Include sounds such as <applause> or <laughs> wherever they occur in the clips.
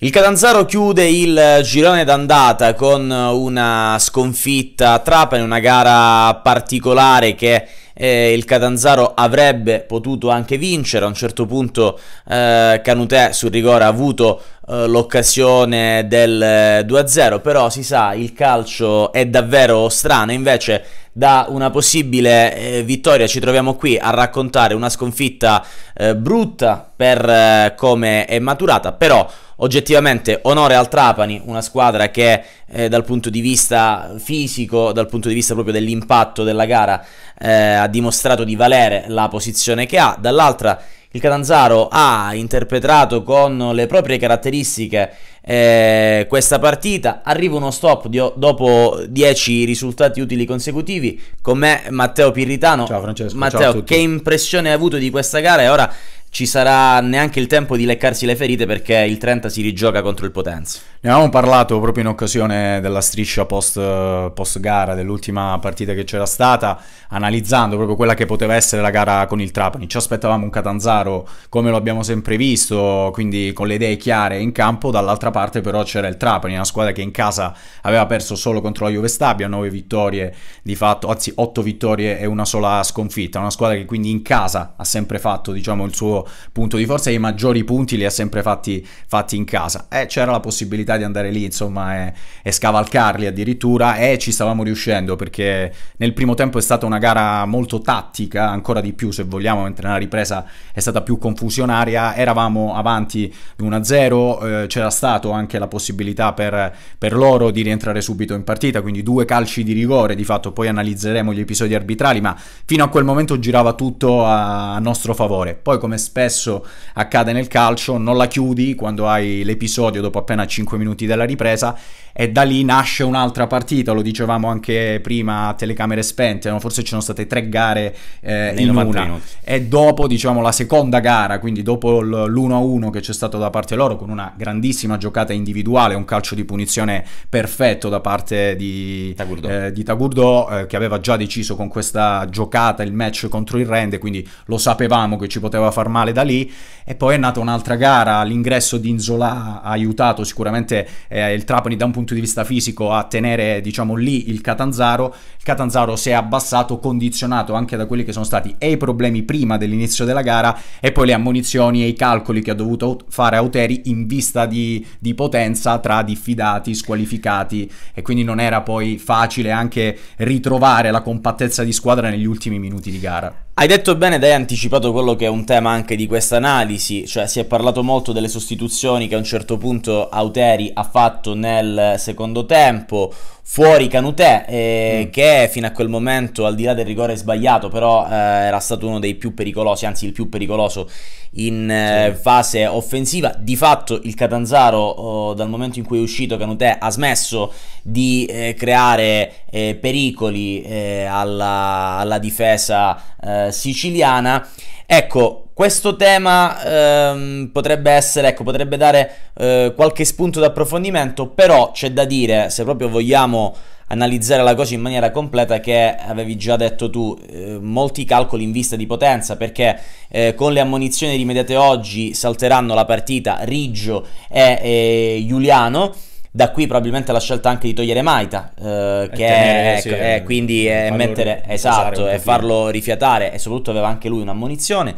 Il Catanzaro chiude il girone d'andata con una sconfitta a Trapani, una gara particolare che eh, il Catanzaro avrebbe potuto anche vincere. A un certo punto eh, Canutè sul rigore ha avuto eh, l'occasione del 2-0, eh, però si sa il calcio è davvero strano, invece da una possibile eh, vittoria ci troviamo qui a raccontare una sconfitta eh, brutta per come è maturata, però oggettivamente onore al Trapani, una squadra che eh, dal punto di vista fisico, dal punto di vista proprio dell'impatto della gara, eh, ha dimostrato di valere la posizione che ha, dall'altra il Catanzaro ha interpretato con le proprie caratteristiche eh, questa partita. Arriva uno stop di, dopo 10 risultati utili consecutivi. Con me Matteo Pirritano. Ciao Francesco. Matteo, ciao che impressione hai avuto di questa gara? E ora ci sarà neanche il tempo di leccarsi le ferite perché il 30 si rigioca contro il Potenza. Ne avevamo parlato proprio in occasione della striscia post, post gara, dell'ultima partita che c'era stata, analizzando proprio quella che poteva essere la gara con il Trapani. Ci aspettavamo un Catanzaro come lo abbiamo sempre visto, quindi con le idee chiare in campo, dall'altra parte però c'era il Trapani, una squadra che in casa aveva perso solo contro la Juve Stabia, 9 vittorie di fatto, anzi 8 vittorie e una sola sconfitta, una squadra che quindi in casa ha sempre fatto diciamo, il suo punto di forza e i maggiori punti li ha sempre fatti, fatti in casa. E eh, c'era la possibilità di andare lì, insomma, e, e scavalcarli addirittura e ci stavamo riuscendo perché nel primo tempo è stata una gara molto tattica, ancora di più se vogliamo, mentre nella ripresa è stata più confusionaria, eravamo avanti 1-0, eh, c'era stato anche la possibilità per, per loro di rientrare subito in partita, quindi due calci di rigore di fatto, poi analizzeremo gli episodi arbitrali, ma fino a quel momento girava tutto a nostro favore. Poi come spesso accade nel calcio, non la chiudi quando hai l'episodio dopo appena 5 minuti della ripresa e da lì nasce un'altra partita, lo dicevamo anche prima a telecamere spente, no? forse ci sono state tre gare eh, in una e dopo diciamo la seconda gara, quindi dopo l'1-1 che c'è stato da parte loro con una grandissima giocata individuale, un calcio di punizione perfetto da parte di Tagurdo, eh, di Tagurdo eh, che aveva già deciso con questa giocata il match contro il Rende, quindi lo sapevamo che ci poteva far male male da lì e poi è nata un'altra gara, l'ingresso di Inzola ha aiutato sicuramente eh, il Trapani da un punto di vista fisico a tenere diciamo lì il Catanzaro, il Catanzaro si è abbassato condizionato anche da quelli che sono stati e i problemi prima dell'inizio della gara e poi le ammunizioni e i calcoli che ha dovuto fare Auteri in vista di, di potenza tra diffidati, squalificati e quindi non era poi facile anche ritrovare la compattezza di squadra negli ultimi minuti di gara. Hai detto bene ed hai anticipato quello che è un tema anche di questa analisi, cioè si è parlato molto delle sostituzioni che a un certo punto Auteri ha fatto nel secondo tempo, fuori Canutè eh, mm. che fino a quel momento al di là del rigore sbagliato però eh, era stato uno dei più pericolosi anzi il più pericoloso in eh, fase offensiva di fatto il Catanzaro oh, dal momento in cui è uscito Canutè ha smesso di eh, creare eh, pericoli eh, alla, alla, difesa siciliana Ecco, questo tema ehm, potrebbe essere, ecco, potrebbe dare eh, qualche spunto d'approfondimento, però c'è da dire, se proprio vogliamo analizzare la cosa in maniera completa, che avevi già detto tu, eh, molti calcoli in vista di potenza, perché eh, con le ammonizioni rimediate oggi salteranno la partita Riggio e Giuliano da qui probabilmente la scelta anche di togliere Maita, eh, che tenere, è, sì, è, eh, eh, quindi è eh, mettere, esatto, e farlo rifiatare e soprattutto aveva anche lui un'ammonizione.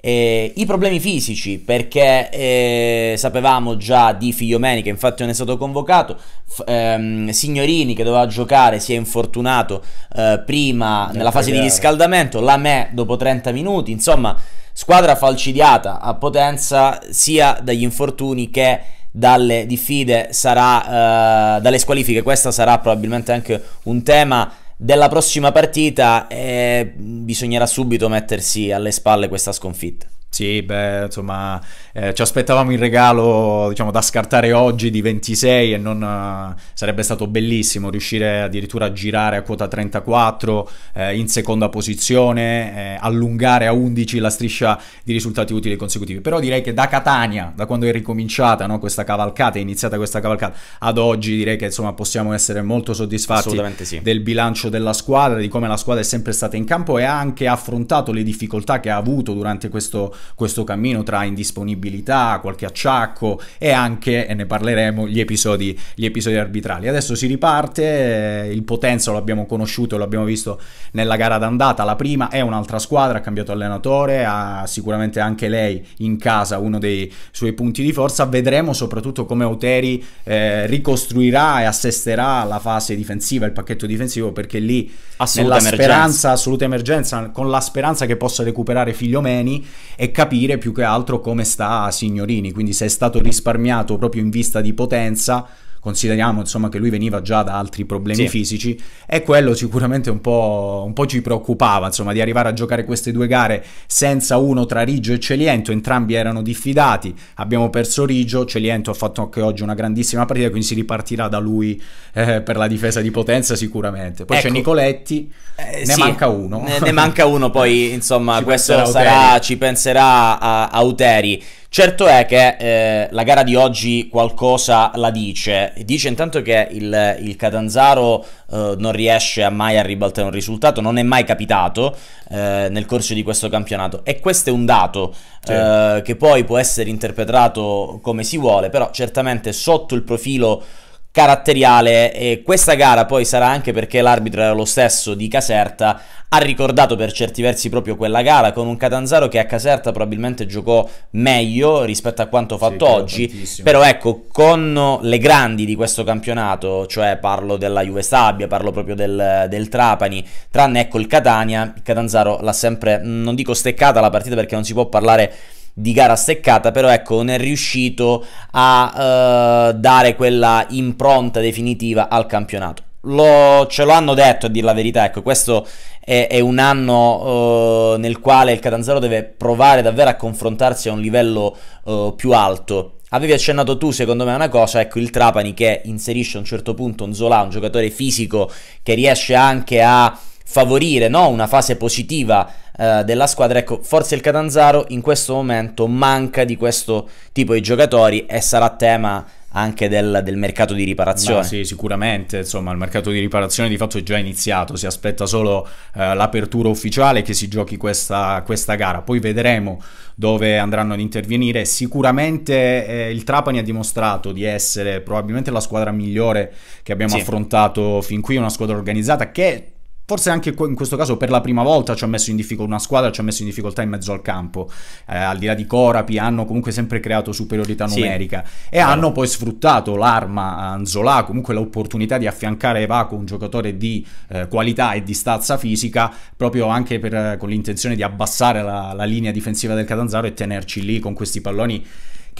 Eh, I problemi fisici, perché eh, sapevamo già di Figliomeni che infatti non è stato convocato, F- ehm, Signorini che doveva giocare si è infortunato eh, prima non nella fase di riscaldamento, la me dopo 30 minuti, insomma squadra falcidiata a potenza sia dagli infortuni che dalle diffide sarà, eh, dalle squalifiche, Questo sarà probabilmente anche un tema della prossima partita e bisognerà subito mettersi alle spalle questa sconfitta. Sì, beh, insomma, eh, ci aspettavamo il regalo, diciamo, da scartare oggi di 26 e non eh, sarebbe stato bellissimo riuscire addirittura a girare a quota 34 eh, in seconda posizione, eh, allungare a 11 la striscia di risultati utili consecutivi. Però direi che da Catania, da quando è ricominciata no, questa cavalcata, è iniziata questa cavalcata ad oggi, direi che insomma possiamo essere molto soddisfatti sì. del bilancio della squadra, di come la squadra è sempre stata in campo e ha anche affrontato le difficoltà che ha avuto durante questo questo cammino tra indisponibilità, qualche acciacco e anche, e ne parleremo, gli episodi, gli episodi arbitrali. Adesso si riparte, eh, il Potenza l'abbiamo conosciuto, l'abbiamo visto nella gara d'andata, la prima è un'altra squadra, ha cambiato allenatore, ha sicuramente anche lei in casa uno dei suoi punti di forza, vedremo soprattutto come Auteri eh, ricostruirà e assesterà la fase difensiva, il pacchetto difensivo, perché lì assoluta nella emergenza. speranza, assoluta emergenza, con la speranza che possa recuperare Figliomeni e capire più che altro come sta Signorini, quindi se è stato risparmiato proprio in vista di potenza consideriamo insomma che lui veniva già da altri problemi sì. fisici e quello sicuramente un po', un po', ci preoccupava insomma di arrivare a giocare queste due gare senza uno tra Riggio e Celiento entrambi erano diffidati abbiamo perso Riggio Celiento ha fatto anche oggi una grandissima partita quindi si ripartirà da lui eh, per la difesa di potenza sicuramente poi ecco. c'è Nicoletti eh, ne sì. manca uno ne, ne, manca uno poi insomma <laughs> ci questo sarà, ci penserà a, a Uteri Certo è che eh, la gara di oggi qualcosa la dice, dice intanto che il, il Catanzaro eh, non riesce a mai a ribaltare un risultato, non è mai capitato eh, nel corso di questo campionato e questo è un dato sì. Eh, che poi può essere interpretato come si vuole, però certamente sotto il profilo caratteriale e questa gara poi sarà anche perché l'arbitro era lo stesso di Caserta ha ricordato per certi versi proprio quella gara con un Catanzaro che a Caserta probabilmente giocò meglio rispetto a quanto fatto sì, oggi tantissimo. però ecco con le grandi di questo campionato cioè parlo della Juve Stabia parlo proprio del, del Trapani tranne ecco il Catania il Catanzaro l'ha sempre non dico steccata la partita perché non si può parlare di gara steccata, però ecco, non è riuscito a eh, dare quella impronta definitiva al campionato. Lo, ce lo hanno detto a dire la verità, ecco, questo è, è un anno eh, nel quale il Catanzaro deve provare davvero a confrontarsi a un livello eh, più alto. Avevi accennato tu, secondo me, una cosa, ecco il Trapani che inserisce a un certo punto un Zola, un giocatore fisico che riesce anche a favorire no? una fase positiva eh, della squadra. Ecco, forse il Catanzaro in questo momento manca di questo tipo di giocatori e sarà tema anche del, del, mercato di riparazione. Ma sì, sicuramente, insomma, il mercato di riparazione di fatto è già iniziato, si aspetta solo eh, l'apertura ufficiale che si giochi questa, questa, gara, poi vedremo dove andranno ad intervenire. Sicuramente eh, il Trapani ha dimostrato di essere probabilmente la squadra migliore che abbiamo sì. affrontato fin qui, una squadra organizzata che Forse anche in questo caso per la prima volta ci ha messo in difficoltà una squadra, ci ha messo in difficoltà in mezzo al campo. Eh, al di là di Corapi hanno comunque sempre creato superiorità numerica sì. e hanno poi sfruttato l'arma eh, Anzola, comunque l'opportunità di affiancare Evaco un giocatore di eh, qualità e di stazza fisica, proprio anche per, eh, con l'intenzione di abbassare la, la linea difensiva del Catanzaro e tenerci lì con questi palloni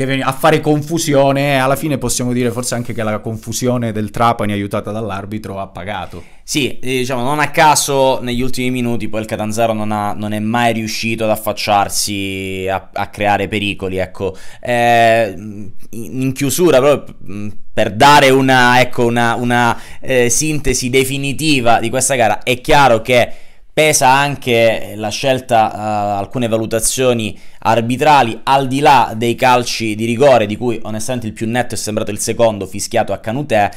che a fare confusione eh, alla fine possiamo dire forse anche che la confusione del Trapani aiutata dall'arbitro ha pagato. Sì, eh, diciamo non a caso negli ultimi minuti poi il Catanzaro non, ha, non è mai riuscito ad affacciarsi a, a creare pericoli, ecco. Eh, in chiusura proprio mm, per dare una, ecco, una, una eh, sintesi definitiva di questa gara è chiaro che Pesa anche la scelta, uh, alcune valutazioni arbitrali al di là dei calci di rigore, di cui onestamente il più netto è sembrato il secondo fischiato a Canutè.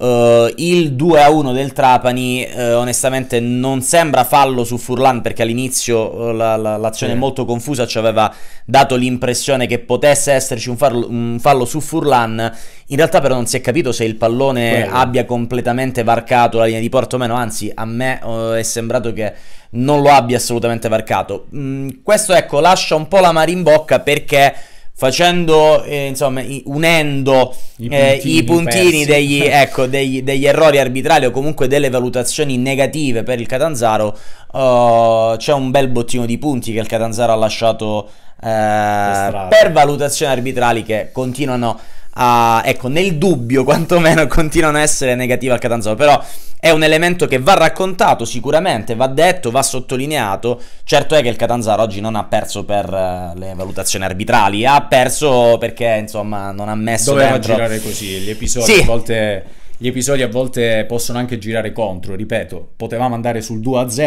Uh, il 2-1 a del Trapani uh, onestamente non sembra fallo su Furlan perché all'inizio uh, la, la, l'azione sì. molto confusa ci aveva dato l'impressione che potesse esserci un fallo, un fallo, su Furlan in realtà però non si è capito se il pallone Quello. abbia completamente varcato la linea di porto o meno anzi a me è sembrato che non lo abbia assolutamente varcato mm, questo ecco lascia un po' la mare in bocca perché facendo eh, insomma unendo i puntini, eh, i puntini degli, <laughs> ecco, degli, degli, errori arbitrali o comunque delle valutazioni negative per il Catanzaro uh, c'è un bel bottino di punti che il Catanzaro ha lasciato uh, per valutazioni arbitrali che continuano a, ecco, nel dubbio <laughs> quantomeno continuano a essere negative al Catanzaro, però è un elemento che va raccontato sicuramente, va detto, va sottolineato. Certo è che il Catanzaro oggi non ha perso per uh, le valutazioni arbitrali, ha perso perché insomma non ha messo Doveva dentro... girare così, gli episodi sì. a volte gli episodi a volte possono anche girare contro, ripeto, potevamo andare sul 2-0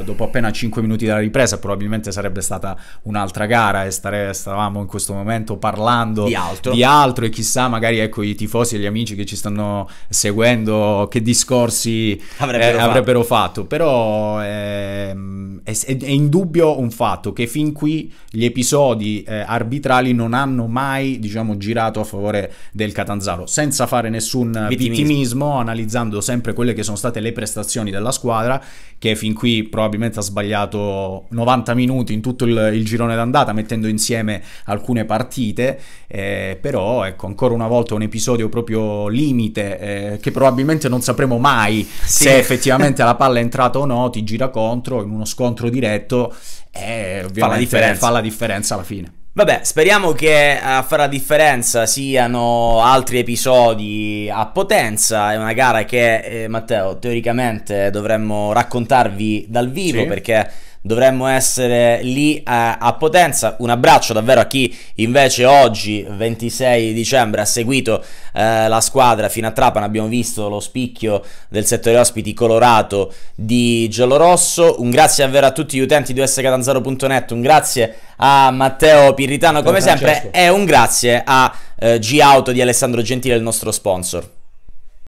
eh, dopo appena 5 minuti dalla ripresa, probabilmente sarebbe stata un'altra gara e stare, stavamo in questo momento parlando di altro. di altro. e chissà magari ecco i tifosi e gli amici che ci stanno seguendo che discorsi avrebbero, eh, fatto. avrebbero fatto, però eh, è, è, indubbio un fatto che fin qui gli episodi eh, arbitrali non hanno mai diciamo girato a favore del Catanzaro, senza fare nessun vittimismo ottimismo analizzando sempre quelle che sono state le prestazioni della squadra che fin qui probabilmente ha sbagliato 90 minuti in tutto il, il girone d'andata mettendo insieme alcune partite eh, però ecco ancora una volta un episodio proprio limite eh, che probabilmente non sapremo mai sì. se effettivamente la palla è entrata o no ti gira contro in uno scontro diretto e eh, ovviamente fa la differenza alla fine Vabbè, speriamo che eh, a fare la differenza siano altri episodi a potenza. È una gara che, eh, Matteo, teoricamente dovremmo raccontarvi dal vivo sì. perché dovremmo essere lì eh, a potenza. Un abbraccio davvero a chi invece oggi, 26 dicembre, ha seguito eh, la squadra fino a Trapano. Abbiamo visto lo spicchio del settore ospiti colorato di giallo rosso. Un grazie davvero a tutti gli utenti di uscatanzaro.net, un grazie a Matteo Pirritano come Francesco. sempre e un grazie a eh, G-Auto di Alessandro Gentile, il nostro sponsor.